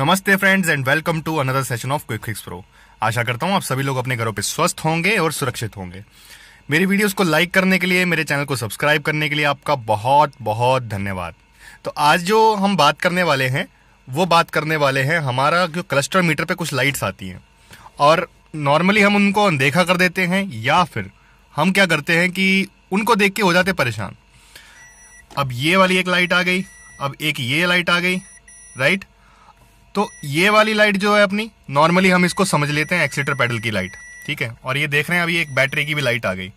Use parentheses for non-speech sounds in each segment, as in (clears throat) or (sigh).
नमस्ते friends and welcome to another session of Quick Fix Pro आशा करता हूँ आप सभी लोग अपने घरों पे स्वस्थ होंगे और सुरक्षित होंगे मेरी वीडियोस को लाइक करने के लिए मेरे चैनल को सब्सक्राइब करने के लिए आपका बहुत बहुत धन्यवाद तो आज जो हम बात करने वाले हैं वो बात करने वाले हैं हमारा जो क्लस्टर मीटर पर कुछ लाइट्स आती हैं और नॉर्मली हम उनको अनदेखा कर देते हैं या फिर हम क्या करते हैं कि उनको देख के हो जाते परेशान अब ये वाली एक लाइट आ गई अब एक ये लाइट आ गई राइट तो ये वाली लाइट जो है अपनी नॉर्मली हम इसको समझ लेते हैं एक्सीटर पैडल की लाइट ठीक है और ये देख रहे हैं अभी एक बैटरी की भी लाइट आ गई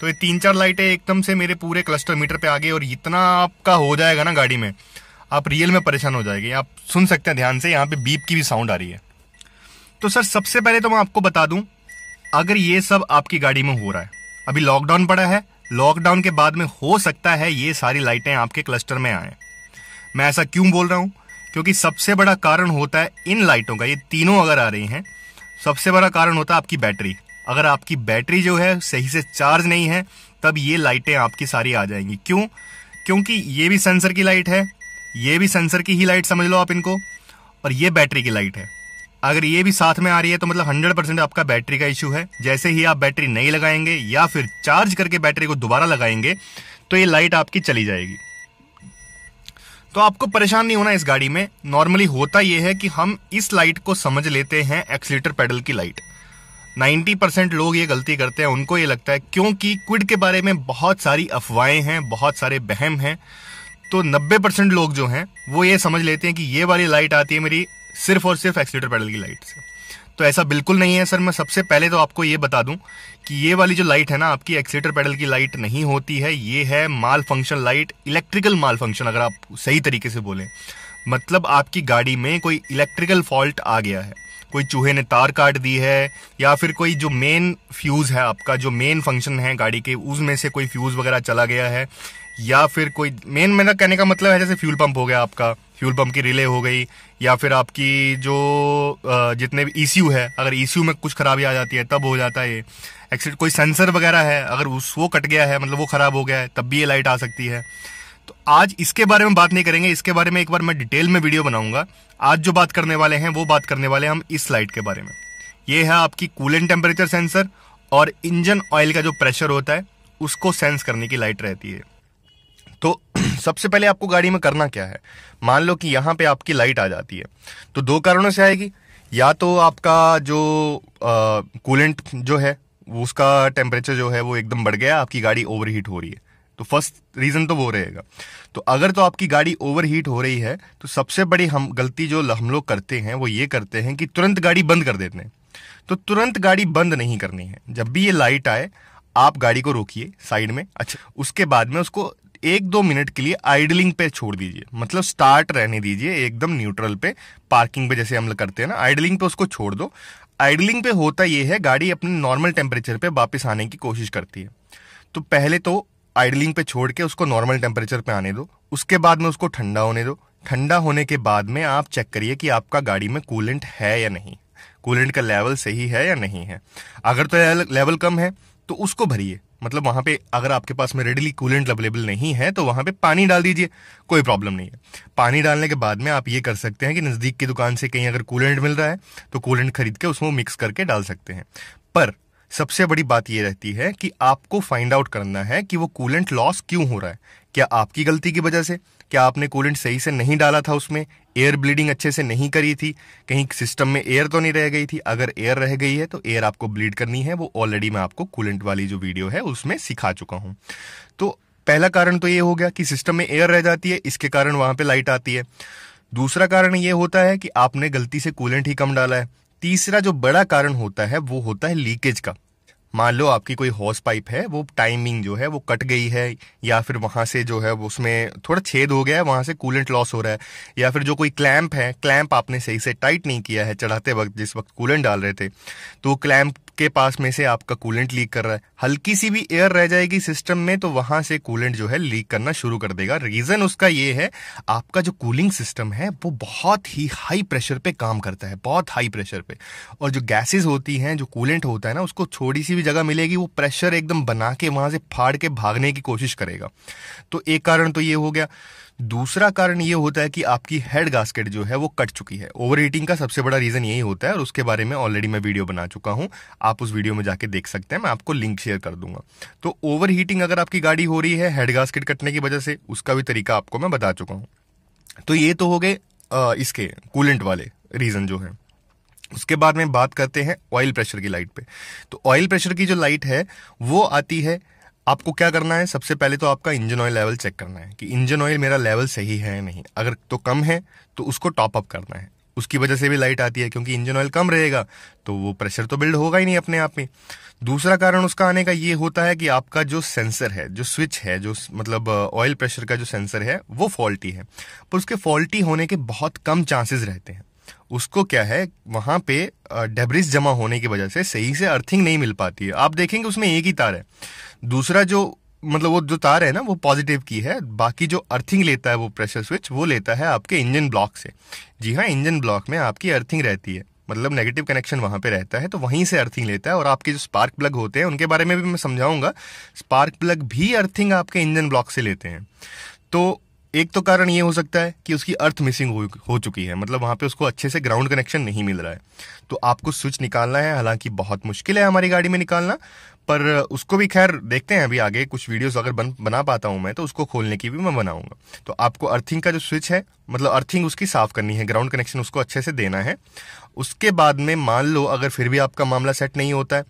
तो ये तीन चार लाइटें एकदम से मेरे पूरे क्लस्टर मीटर पे आ गई और इतना आपका हो जाएगा ना गाड़ी में आप रियल में परेशान हो जाएगी आप सुन सकते हैं ध्यान से यहाँ पे बीप की भी साउंड आ रही है तो सर सबसे पहले तो मैं आपको बता दूं अगर ये सब आपकी गाड़ी में हो रहा है अभी लॉकडाउन पड़ा है लॉकडाउन के बाद में हो सकता है ये सारी लाइटें आपके क्लस्टर में आए मैं ऐसा क्यों बोल रहा हूँ क्योंकि सबसे बड़ा कारण होता है इन लाइटों का ये तीनों अगर आ रही हैं सबसे बड़ा कारण होता है आपकी बैटरी अगर आपकी बैटरी जो है सही से चार्ज नहीं है तब ये लाइटें आपकी सारी आ जाएंगी क्यों क्योंकि ये भी सेंसर की लाइट है ये भी सेंसर की ही लाइट समझ लो आप इनको और ये बैटरी की लाइट है अगर ये भी साथ में आ रही है तो मतलब 100 परसेंट आपका बैटरी का इशू है जैसे ही आप बैटरी नहीं लगाएंगे या फिर चार्ज करके बैटरी को दोबारा लगाएंगे तो ये लाइट आपकी चली जाएगी तो आपको परेशान नहीं होना इस गाड़ी में नॉर्मली होता यह है कि हम इस लाइट को समझ लेते हैं एक्सीटर पेडल की लाइट 90 परसेंट लोग ये गलती करते हैं उनको ये लगता है क्योंकि क्विड के बारे में बहुत सारी अफवाहें हैं बहुत सारे बहम हैं तो 90 परसेंट लोग जो हैं वो ये समझ लेते हैं कि ये वाली लाइट आती है मेरी सिर्फ और सिर्फ एक्सीटर पेडल की लाइट से तो ऐसा बिल्कुल नहीं है सर मैं सबसे पहले तो आपको ये बता दूं कि ये वाली जो लाइट है ना आपकी एक्सीटर पैडल की लाइट नहीं होती है ये है malfunction light electrical malfunction अगर आप सही तरीके से बोलें मतलब आपकी गाड़ी में कोई इलेक्ट्रिकल फॉल्ट आ गया है कोई चूहे ने तार काट दी है या फिर कोई जो मेन फ्यूज़ है आपका जो मेन फंक्शन है गाड़ी के उसमें से कोई फ्यूज़ वगैरह चला गया है या फिर कोई मेन मेरा कहने का मतलब है जैसे फ्यूल पंप हो गया आपका फ्यूल पंप की रिले हो गई या फिर आपकी जो जितने भी ई है अगर ई में कुछ खराबी आ जाती है तब हो जाता है ये एक्सीडेंट कोई सेंसर वगैरह है अगर उस वो कट गया है मतलब वो खराब हो गया है तब भी ये लाइट आ सकती है तो आज इसके बारे में बात नहीं करेंगे इसके बारे में एक बार मैं डिटेल में वीडियो बनाऊंगा आज जो बात करने वाले हैं वो बात करने वाले हैं हम इस लाइट के बारे में ये है आपकी कूलेंट टेम्परेचर सेंसर और इंजन ऑयल का जो प्रेशर होता है उसको सेंस करने की लाइट रहती है तो (clears throat) सबसे पहले आपको गाड़ी में करना क्या है मान लो कि यहाँ पे आपकी लाइट आ जाती है तो दो कारणों से आएगी या तो आपका जो कूलेंट जो है उसका टेम्परेचर जो है वो एकदम बढ़ गया आपकी गाड़ी ओवर हीट हो रही है तो फर्स्ट रीज़न तो वो रहेगा तो अगर तो आपकी गाड़ी ओवर हीट हो रही है तो सबसे बड़ी हम गलती जो हम लोग करते हैं वो ये करते हैं कि तुरंत गाड़ी बंद कर देते हैं तो तुरंत गाड़ी बंद नहीं करनी है जब भी ये लाइट आए आप गाड़ी को रोकिए साइड में अच्छा उसके बाद में उसको एक दो मिनट के लिए आइडलिंग पे छोड़ दीजिए मतलब स्टार्ट रहने दीजिए एकदम न्यूट्रल पे पार्किंग पे जैसे हम लोग करते हैं ना आइडलिंग पे उसको छोड़ दो आइडलिंग पे होता ये है गाड़ी अपने नॉर्मल टेम्परेचर पे वापस आने की कोशिश करती है तो पहले तो आइडलिंग पे छोड़ के उसको नॉर्मल टेम्परेचर पे आने दो उसके बाद में उसको ठंडा होने दो ठंडा होने के बाद में आप चेक करिए कि आपका गाड़ी में कूलेंट है या नहीं कूलेंट का लेवल सही है या नहीं है अगर तो लेवल कम है तो उसको भरिए मतलब वहां पे अगर आपके पास में रेडिली कूलेंट अवेलेबल नहीं है तो वहां पे पानी डाल दीजिए कोई प्रॉब्लम नहीं है पानी डालने के बाद में आप ये कर सकते हैं कि नजदीक की दुकान से कहीं अगर कूलेंट मिल रहा है तो कूलेंट खरीद के उसमें मिक्स करके डाल सकते हैं पर सबसे बड़ी बात यह रहती है कि आपको फाइंड आउट करना है कि वो कूलेंट लॉस क्यों हो रहा है क्या आपकी गलती की वजह से क्या आपने कूलेंट सही से नहीं डाला था उसमें एयर ब्लीडिंग अच्छे से नहीं करी थी कहीं सिस्टम में एयर तो नहीं रह गई थी अगर एयर रह गई है तो एयर आपको ब्लीड करनी है वो ऑलरेडी मैं आपको कूलेंट वाली जो वीडियो है उसमें सिखा चुका हूँ तो पहला कारण तो ये हो गया कि सिस्टम में एयर रह जाती है इसके कारण वहाँ पर लाइट आती है दूसरा कारण ये होता है कि आपने गलती से कूलेंट ही कम डाला है तीसरा जो बड़ा कारण होता है वो होता है लीकेज का मान लो आपकी कोई हॉर्स पाइप है वो टाइमिंग जो है वो कट गई है या फिर वहाँ से जो है उसमें थोड़ा छेद हो गया है वहाँ से कूलेंट लॉस हो रहा है या फिर जो कोई क्लैंप है क्लैम्प आपने सही से टाइट नहीं किया है चढ़ाते वक्त जिस वक्त कूलेंट डाल रहे थे तो क्लैम्प के पास में से आपका कूलेंट लीक कर रहा है हल्की सी भी एयर रह जाएगी सिस्टम में तो वहां से कूलेंट जो है लीक करना शुरू कर देगा रीजन उसका ये है आपका जो कूलिंग सिस्टम है वो बहुत ही हाई प्रेशर पे काम करता है बहुत हाई प्रेशर पे और जो गैसेज होती हैं जो कूलेंट होता है ना उसको थोड़ी सी भी जगह मिलेगी वो प्रेशर एकदम बना के वहां से फाड़ के भागने की कोशिश करेगा तो एक कारण तो ये हो गया दूसरा कारण ये होता है कि आपकी हेड गास्केट जो है वो कट चुकी है ओवर हीटिंग का सबसे बड़ा रीजन यही होता है और उसके बारे में ऑलरेडी मैं वीडियो बना चुका हूँ आप उस वीडियो में जाके देख सकते हैं मैं आपको लिंक शेयर कर दूंगा तो ओवर हीटिंग अगर आपकी गाड़ी हो रही है हेड गास्केट कटने की वजह से उसका भी तरीका आपको मैं बता चुका हूँ तो ये तो हो गए इसके कूलेंट वाले रीजन जो है उसके बाद में बात करते हैं ऑयल प्रेशर की लाइट पे तो ऑयल प्रेशर की जो लाइट है वो आती है आपको क्या करना है सबसे पहले तो आपका इंजन ऑयल लेवल चेक करना है कि इंजन ऑयल मेरा लेवल सही है या नहीं अगर तो कम है तो उसको टॉप अप करना है उसकी वजह से भी लाइट आती है क्योंकि इंजन ऑयल कम रहेगा तो वो प्रेशर तो बिल्ड होगा ही नहीं अपने आप में दूसरा कारण उसका आने का ये होता है कि आपका जो सेंसर है जो स्विच है जो मतलब ऑयल प्रेशर का जो सेंसर है वो फॉल्टी है पर उसके फॉल्टी होने के बहुत कम चांसेस रहते हैं उसको क्या है वहां पे डेब्रिज जमा होने की वजह से सही से अर्थिंग नहीं मिल पाती है आप देखेंगे उसमें एक ही तार है दूसरा जो मतलब वो जो तार है ना वो पॉजिटिव की है बाकी जो अर्थिंग लेता है वो प्रेशर स्विच वो लेता है आपके इंजन ब्लॉक से जी हाँ इंजन ब्लॉक में आपकी अर्थिंग रहती है मतलब नेगेटिव कनेक्शन वहाँ पे रहता है तो वहीं से अर्थिंग लेता है और आपके जो स्पार्क प्लग होते हैं उनके बारे में भी मैं समझाऊंगा स्पार्क प्लग भी अर्थिंग आपके इंजन ब्लॉक से लेते हैं तो एक तो कारण ये हो सकता है कि उसकी अर्थ मिसिंग हो, हो चुकी है मतलब वहां पे उसको अच्छे से ग्राउंड कनेक्शन नहीं मिल रहा है तो आपको स्विच निकालना है हालांकि बहुत मुश्किल है हमारी गाड़ी में निकालना पर उसको भी खैर देखते हैं अभी आगे कुछ वीडियोस अगर बन बना पाता हूँ मैं तो उसको खोलने की भी मैं बनाऊंगा तो आपको अर्थिंग का जो स्विच है मतलब अर्थिंग उसकी साफ करनी है ग्राउंड कनेक्शन उसको अच्छे से देना है उसके बाद में मान लो अगर फिर भी आपका मामला सेट नहीं होता है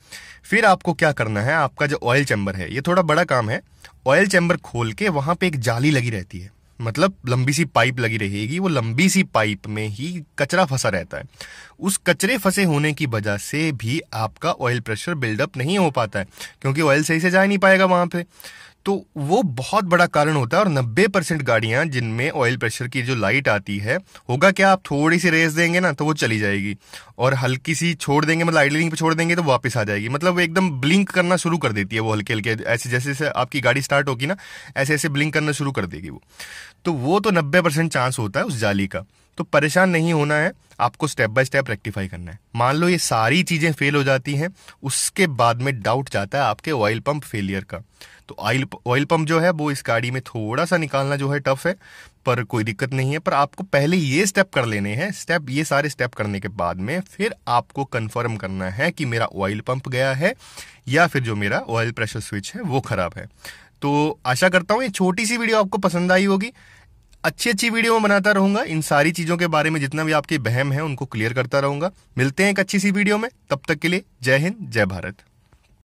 फिर आपको क्या करना है आपका जो ऑयल चैम्बर है ये थोड़ा बड़ा काम है ऑयल चैम्बर खोल के वहाँ पर एक जाली लगी रहती है मतलब लंबी सी पाइप लगी रहेगी वो लंबी सी पाइप में ही कचरा फंसा रहता है उस कचरे फंसे होने की वजह से भी आपका ऑयल प्रेशर बिल्डअप नहीं हो पाता है क्योंकि ऑयल सही से जा नहीं पाएगा वहां पे तो वो बहुत बड़ा कारण होता है और 90 परसेंट गाड़ियाँ जिनमें ऑयल प्रेशर की जो लाइट आती है होगा क्या आप थोड़ी सी रेस देंगे ना तो वो चली जाएगी और हल्की सी छोड़ देंगे मतलब आइडलिंग पे छोड़ देंगे तो वापस आ जाएगी मतलब वो एकदम ब्लिंक करना शुरू कर देती है वो हल्के हल्के ऐसे जैसे जैसे आपकी गाड़ी स्टार्ट होगी ना ऐसे ऐसे ब्लिंक करना शुरू कर देगी वो तो वो तो नब्बे चांस होता है उस जाली का तो परेशान नहीं होना है आपको स्टेप बाय स्टेप रेक्टिफाई करना है मान लो ये सारी चीज़ें फेल हो जाती हैं उसके बाद में डाउट जाता है आपके ऑयल पंप फेलियर का तो ऑयल ऑयल पंप जो है वो इस गाड़ी में थोड़ा सा निकालना जो है टफ है पर कोई दिक्कत नहीं है पर आपको पहले ये स्टेप कर लेने हैं स्टेप ये सारे स्टेप करने के बाद में फिर आपको कंफर्म करना है कि मेरा ऑयल पंप गया है या फिर जो मेरा ऑयल प्रेशर स्विच है वो ख़राब है तो आशा करता हूँ ये छोटी सी वीडियो आपको पसंद आई होगी अच्छी अच्छी वीडियो में बनाता रहूंगा इन सारी चीजों के बारे में जितना भी आपके बहम है उनको क्लियर करता रहूंगा मिलते हैं एक अच्छी सी वीडियो में तब तक के लिए जय हिंद जय भारत